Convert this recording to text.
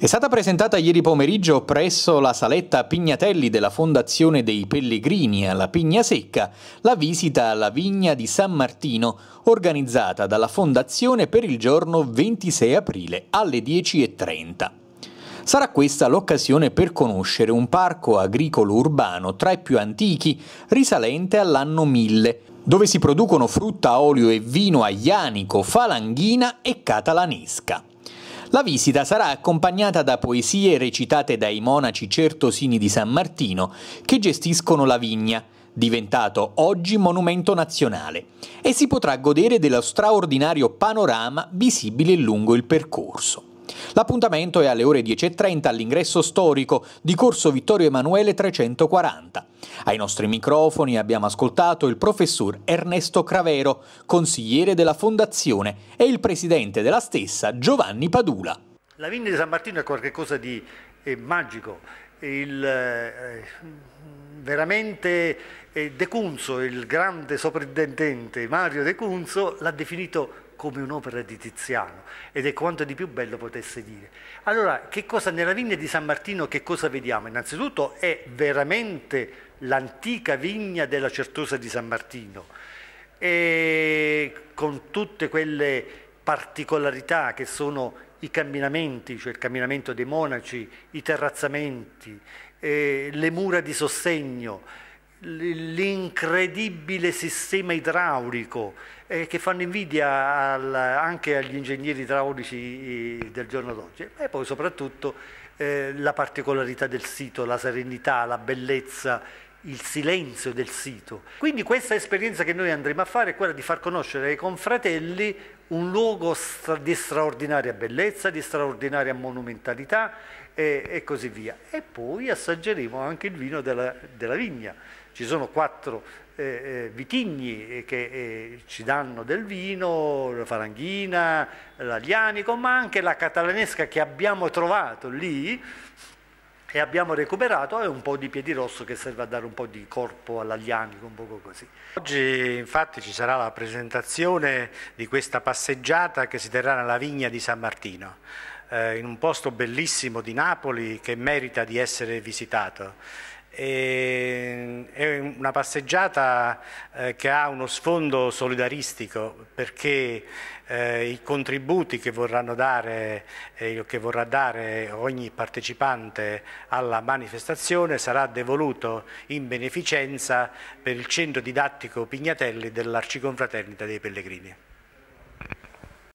È stata presentata ieri pomeriggio presso la saletta Pignatelli della Fondazione dei Pellegrini alla Pigna Secca la visita alla vigna di San Martino organizzata dalla Fondazione per il giorno 26 aprile alle 10.30. Sarà questa l'occasione per conoscere un parco agricolo urbano tra i più antichi risalente all'anno 1000, dove si producono frutta, olio e vino aglianico, falanghina e catalanesca. La visita sarà accompagnata da poesie recitate dai monaci certosini di San Martino che gestiscono la vigna, diventato oggi monumento nazionale, e si potrà godere dello straordinario panorama visibile lungo il percorso. L'appuntamento è alle ore 10.30 all'ingresso storico di Corso Vittorio Emanuele 340. Ai nostri microfoni abbiamo ascoltato il professor Ernesto Cravero, consigliere della Fondazione, e il presidente della stessa Giovanni Padula. La vigna di San Martino è qualcosa di è eh, magico. Il, eh, veramente eh, De Cunzo, il grande soprintendente Mario De Cunzo, l'ha definito come un'opera di Tiziano ed è quanto di più bello potesse dire. Allora, che cosa nella vigna di San Martino che cosa vediamo? Innanzitutto è veramente l'antica vigna della Certosa di San Martino e con tutte quelle particolarità che sono i camminamenti, cioè il camminamento dei monaci, i terrazzamenti, eh, le mura di sostegno, l'incredibile sistema idraulico eh, che fanno invidia al, anche agli ingegneri idraulici del giorno d'oggi e poi soprattutto eh, la particolarità del sito, la serenità, la bellezza il silenzio del sito. Quindi questa esperienza che noi andremo a fare è quella di far conoscere ai confratelli un luogo di straordinaria bellezza, di straordinaria monumentalità e, e così via. E poi assaggeremo anche il vino della, della vigna. Ci sono quattro eh, eh vitigni eh, che eh, ci danno del vino, la faranghina, l'aglianico, ma anche la catalanesca che abbiamo trovato lì, e abbiamo recuperato un po' di rosso che serve a dare un po' di corpo all'Aglianico, un poco così. Oggi infatti ci sarà la presentazione di questa passeggiata che si terrà nella vigna di San Martino, eh, in un posto bellissimo di Napoli che merita di essere visitato. E è una passeggiata eh, che ha uno sfondo solidaristico perché eh, i contributi che, dare, eh, che, vorrà dare ogni partecipante alla manifestazione sarà devoluto in beneficenza per il centro didattico Pignatelli dell'Arciconfraternita dei Pellegrini.